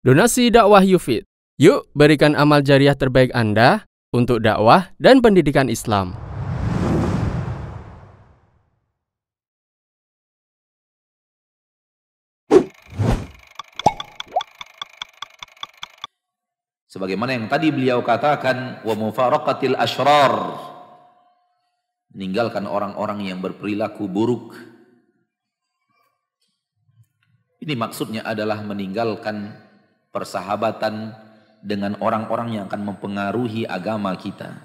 Donasi dakwah Yufid. Yuk berikan amal jariah terbaik Anda untuk dakwah dan pendidikan Islam. Sebagaimana yang tadi beliau katakan, wa mufaraqatil ashrar. Meninggalkan orang-orang yang berperilaku buruk. Ini maksudnya adalah meninggalkan persahabatan dengan orang-orang yang akan mempengaruhi agama kita.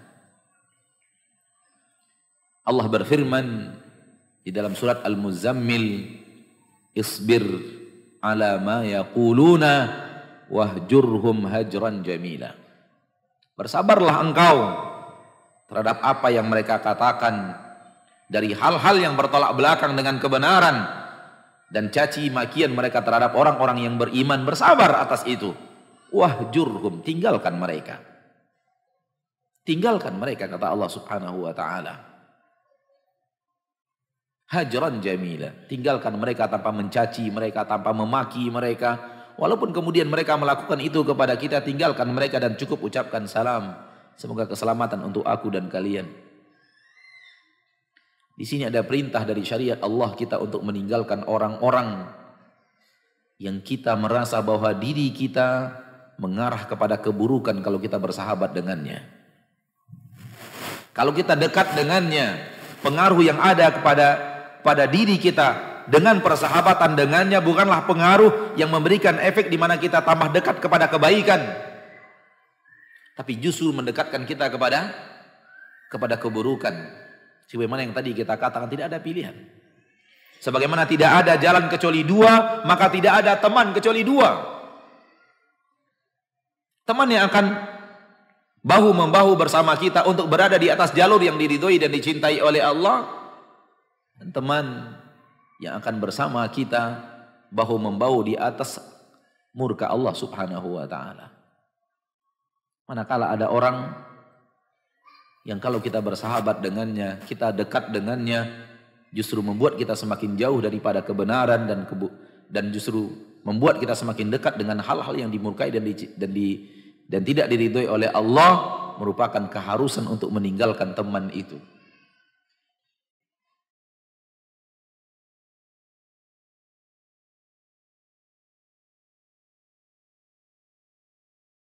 Allah berfirman di dalam surat Al-Muzammil, "Isbir ala ma yaquluna wahjurhum hajran jamila." Bersabarlah engkau terhadap apa yang mereka katakan dari hal-hal yang bertolak belakang dengan kebenaran dan caci makian mereka terhadap orang-orang yang beriman bersabar atas itu. wah jurhum tinggalkan mereka. Tinggalkan mereka kata Allah Subhanahu wa taala. Hajran jamila, tinggalkan mereka tanpa mencaci mereka, tanpa memaki mereka. Walaupun kemudian mereka melakukan itu kepada kita, tinggalkan mereka dan cukup ucapkan salam. Semoga keselamatan untuk aku dan kalian. Di sini ada perintah dari syariat Allah kita untuk meninggalkan orang-orang yang kita merasa bahwa diri kita mengarah kepada keburukan kalau kita bersahabat dengannya. Kalau kita dekat dengannya, pengaruh yang ada kepada pada diri kita dengan persahabatan dengannya bukanlah pengaruh yang memberikan efek di mana kita tambah dekat kepada kebaikan. Tapi justru mendekatkan kita kepada kepada keburukan. Sebagaimana yang tadi kita katakan tidak ada pilihan. Sebagaimana tidak ada jalan kecuali dua, maka tidak ada teman kecuali dua. Teman yang akan bahu membahu bersama kita untuk berada di atas jalur yang diridhoi dan dicintai oleh Allah. Dan teman yang akan bersama kita bahu membahu di atas murka Allah Subhanahu wa taala. Manakala ada orang yang kalau kita bersahabat dengannya, kita dekat dengannya, justru membuat kita semakin jauh daripada kebenaran dan kebu dan justru membuat kita semakin dekat dengan hal-hal yang dimurkai dan di, dan di dan tidak diridhoi oleh Allah merupakan keharusan untuk meninggalkan teman itu.